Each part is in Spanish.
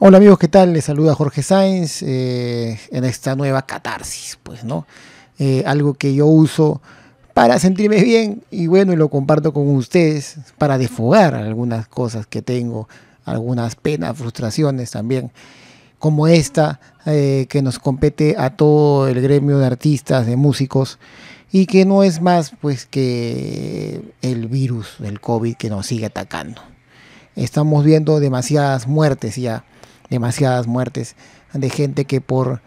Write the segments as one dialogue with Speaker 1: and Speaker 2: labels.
Speaker 1: Hola amigos, ¿qué tal? Les saluda Jorge Sainz eh, en esta nueva catarsis, pues, ¿no? Eh, algo que yo uso para sentirme bien y bueno, y lo comparto con ustedes para desfogar algunas cosas que tengo, algunas penas, frustraciones también, como esta eh, que nos compete a todo el gremio de artistas, de músicos y que no es más pues que el virus del COVID que nos sigue atacando. Estamos viendo demasiadas muertes ya demasiadas muertes de gente que por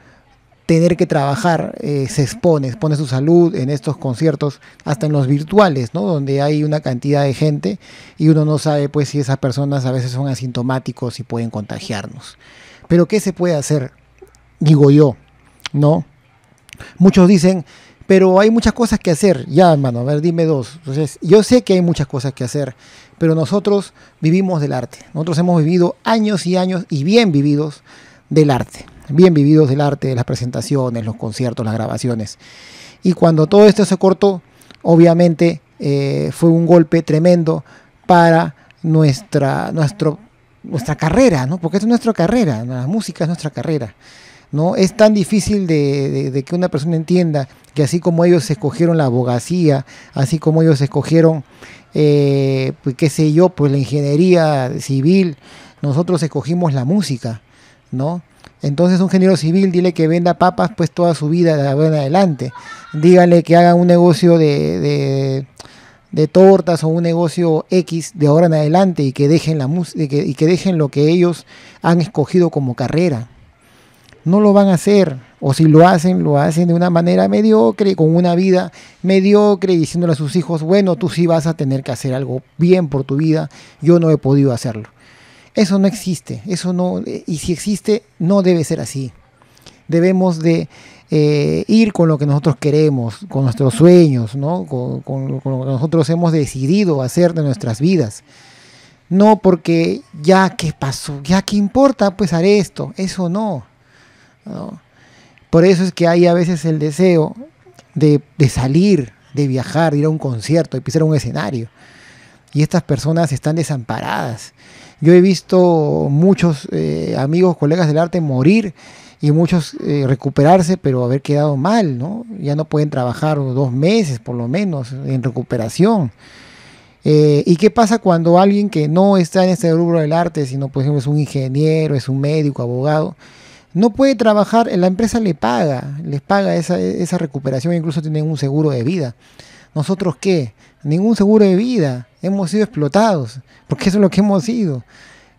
Speaker 1: tener que trabajar eh, se expone, expone su salud en estos conciertos, hasta en los virtuales, ¿no? Donde hay una cantidad de gente y uno no sabe pues si esas personas a veces son asintomáticos y pueden contagiarnos. Pero ¿qué se puede hacer? Digo yo, ¿no? Muchos dicen, pero hay muchas cosas que hacer. Ya, hermano, a ver, dime dos. Entonces, yo sé que hay muchas cosas que hacer, pero nosotros vivimos del arte. Nosotros hemos vivido años y años y bien vividos del arte, bien vividos del arte, de las presentaciones, los conciertos, las grabaciones. Y cuando todo esto se cortó, obviamente eh, fue un golpe tremendo para nuestra, nuestra carrera, ¿no? porque es nuestra carrera, la música es nuestra carrera. ¿no? Es tan difícil de, que una persona entienda que así como ellos escogieron la abogacía, así como ellos escogieron, eh, pues, qué sé yo, pues la ingeniería civil, nosotros escogimos la música, ¿no? Entonces un ingeniero civil, dile que venda papas pues toda su vida de ahora en adelante. Dígale que haga un negocio de, tortas o un negocio X de ahora en adelante y que la y que dejen lo que ellos han escogido como carrera, no lo van a hacer. O si lo hacen, lo hacen de una manera mediocre, con una vida mediocre, diciéndole a sus hijos, bueno, tú sí vas a tener que hacer algo bien por tu vida, yo no he podido hacerlo. Eso no existe, eso no, y si existe, no debe ser así. Debemos de eh, ir con lo que nosotros queremos, con nuestros sueños, con, con lo que nosotros hemos decidido hacer de nuestras vidas. No porque ya que pasó, ya que importa, pues haré esto. Eso no. Por eso es que hay a veces el deseo de, salir, de viajar, de ir a un concierto, de pisar un escenario. Y estas personas están desamparadas. Yo he visto muchos eh, amigos, colegas del arte morir y muchos eh, recuperarse, pero haber quedado mal, ¿no? Ya no pueden trabajar dos meses por lo menos en recuperación. Eh, ¿Y qué pasa cuando alguien que no está en este rubro del arte, sino por ejemplo es un ingeniero, es un médico, abogado, no puede trabajar, eh, la empresa le paga, les paga esa, recuperación, incluso tienen un seguro de vida. ¿Nosotros qué? Ningún seguro de vida. Hemos sido explotados, porque eso es lo que hemos sido.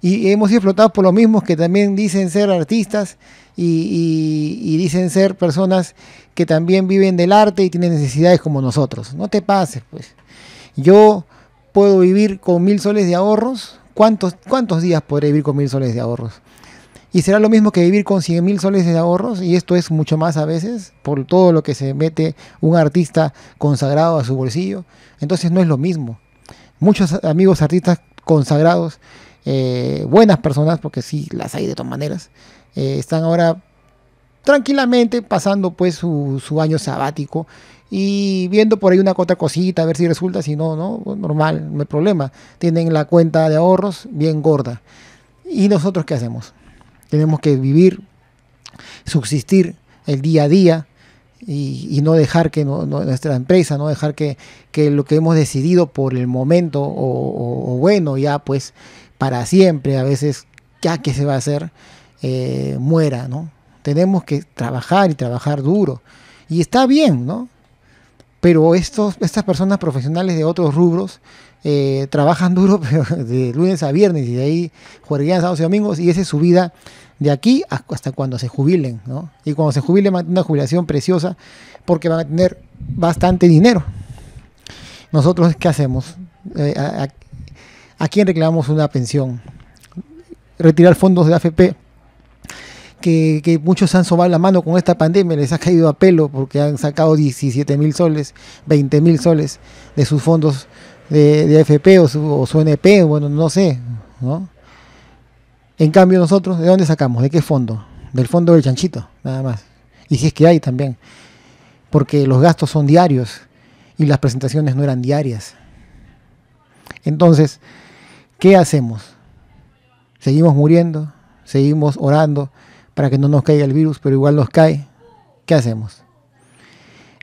Speaker 1: Y hemos sido explotados por los mismos que también dicen ser artistas y, dicen ser personas que también viven del arte y tienen necesidades como nosotros. No te pases, pues. Yo puedo vivir con mil soles de ahorros. ¿Cuántos, cuántos días podré vivir con mil soles de ahorros? y será lo mismo que vivir con 100 mil soles de ahorros y esto es mucho más a veces por todo lo que se mete un artista consagrado a su bolsillo. Entonces no es lo mismo. Muchos amigos artistas consagrados, eh, buenas personas, porque sí, las hay de todas maneras, eh, están ahora tranquilamente pasando pues su, año sabático y viendo por ahí una cuota cosita, a ver si resulta, si no, no, normal, no hay problema. Tienen la cuenta de ahorros bien gorda. ¿Y nosotros qué hacemos? Tenemos que vivir, subsistir el día a día y, no dejar que nuestra empresa, no dejar que, lo que hemos decidido por el momento o, bueno, ya pues para siempre, a veces ya que se va a hacer, eh, muera, ¿no? Tenemos que trabajar y trabajar duro. Y está bien, ¿no? pero estos, estas personas profesionales de otros rubros eh, trabajan duro de lunes a viernes y de ahí juegan sábados y domingos y esa es su vida de aquí hasta cuando se jubilen, ¿no? Y cuando se jubilen van a tener una jubilación preciosa porque van a tener bastante dinero. Nosotros, ¿qué hacemos? Eh, a, ¿A quién reclamamos una pensión? Retirar fondos de AFP que, muchos han sobado la mano con esta pandemia, les ha caído a pelo porque han sacado 17 mil soles, 20 mil soles de sus fondos de, de AFP o su, o su, NP, bueno, no sé, ¿no? En cambio nosotros, ¿de dónde sacamos? ¿De qué fondo? Del fondo del chanchito, nada más. Y si es que hay también, porque los gastos son diarios y las presentaciones no eran diarias. Entonces, ¿qué hacemos? Seguimos muriendo, seguimos orando, para que no nos caiga el virus, pero igual nos cae, ¿qué hacemos?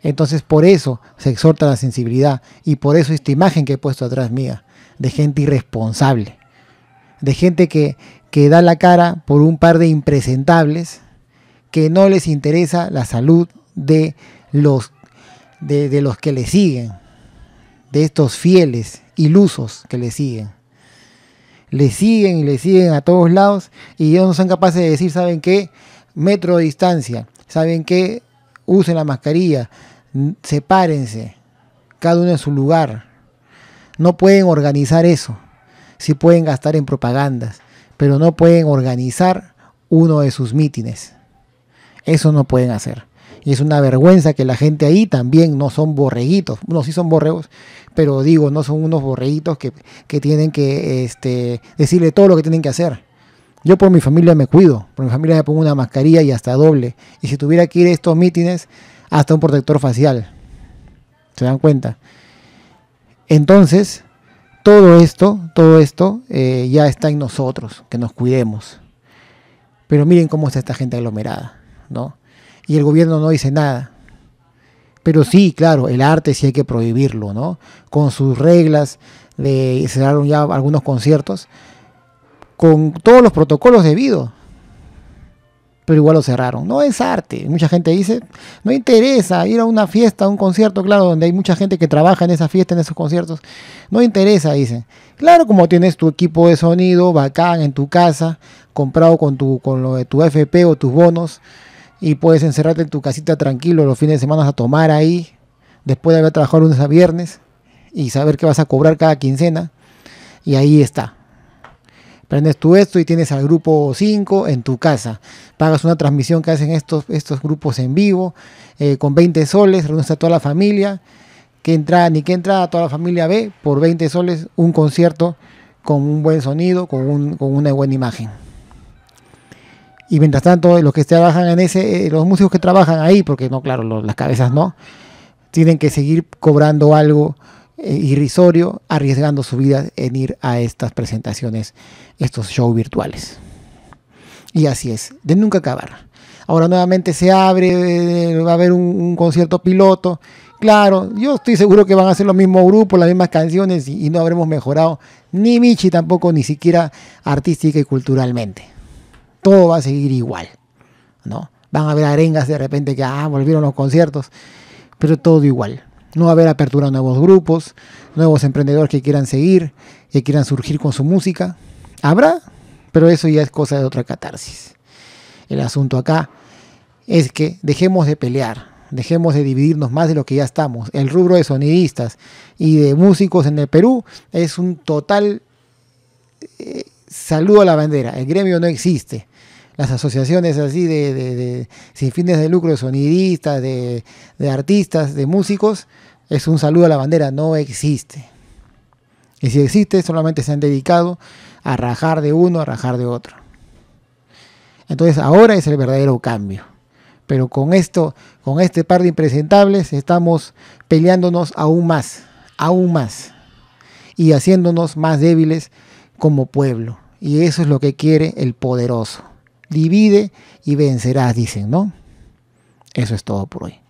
Speaker 1: Entonces por eso se exhorta la sensibilidad y por eso esta imagen que he puesto atrás mía, de gente irresponsable, de gente que, que da la cara por un par de impresentables que no les interesa la salud de los, de, de los que le siguen, de estos fieles ilusos que le siguen le siguen y le siguen a todos lados y ellos no son capaces de decir, ¿saben qué? Metro de distancia, ¿saben qué? Usen la mascarilla, sepárense, cada uno en su lugar. No pueden organizar eso. Sí pueden gastar en propagandas, pero no pueden organizar uno de sus mítines. Eso no pueden hacer. Y es una vergüenza que la gente ahí también no son borreguitos. no sí son borregos, pero digo, no son unos borreguitos que, tienen que este, decirle todo lo que tienen que hacer. Yo por mi familia me cuido, por mi familia me pongo una mascarilla y hasta doble. Y si tuviera que ir a estos mítines, hasta un protector facial. ¿Se dan cuenta? Entonces, todo esto, todo esto eh, ya está en nosotros, que nos cuidemos. Pero miren cómo está esta gente aglomerada, ¿no? y el gobierno no dice nada. Pero sí, claro, el arte sí hay que prohibirlo, ¿no? Con sus reglas, de, cerraron ya algunos conciertos, con todos los protocolos debidos. Pero igual lo cerraron. No es arte. Mucha gente dice, no interesa ir a una fiesta, a un concierto, claro, donde hay mucha gente que trabaja en esa fiesta, en esos conciertos. No interesa, dicen. Claro, como tienes tu equipo de sonido bacán en tu casa, comprado con, tu, con lo de tu FP o tus bonos, y puedes encerrarte en tu casita tranquilo los fines de semana a tomar ahí, después de haber trabajado lunes a viernes y saber que vas a cobrar cada quincena. Y ahí está. Prendes tú esto y tienes al grupo 5 en tu casa. Pagas una transmisión que hacen estos, estos grupos en vivo eh, con 20 soles, reúnes a toda la familia. Que entra, ni que entra, toda la familia ve por 20 soles un concierto con un buen sonido, con una buena imagen y mientras tanto los que trabajan en ese, eh, los músicos que trabajan ahí, porque no, claro, las cabezas no, tienen que seguir cobrando algo eh, irrisorio, arriesgando su vida en ir a estas presentaciones, estos shows virtuales. Y así es, de nunca acabar. Ahora nuevamente se abre, eh, va a haber un, concierto piloto. Claro, yo estoy seguro que van a ser los mismos grupos, las mismas canciones y no habremos mejorado ni Michi tampoco, ni siquiera artística y culturalmente todo va a seguir igual, ¿no? Van a haber arengas de repente que, ah, volvieron los conciertos, pero todo igual. No va a haber apertura a nuevos grupos, nuevos emprendedores que quieran seguir, que quieran surgir con su música. Habrá, pero eso ya es cosa de otra catarsis. El asunto acá es que dejemos de pelear, dejemos de dividirnos más de lo que ya estamos. El rubro de sonidistas y de músicos en el Perú es un total eh, saludo a la bandera. El gremio no existe las asociaciones así de, sin fines de lucro, de sonidistas, de, de artistas, de músicos, es un saludo a la bandera, no existe. Y si existe, solamente se han dedicado a rajar de uno, a rajar de otro. Entonces ahora es el verdadero cambio. Pero con esto, con este par de impresentables, estamos peleándonos aún más, aún más. Y haciéndonos más débiles como pueblo. Y eso es lo que quiere el poderoso divide y vencerás, dicen, ¿no? Eso es todo por hoy.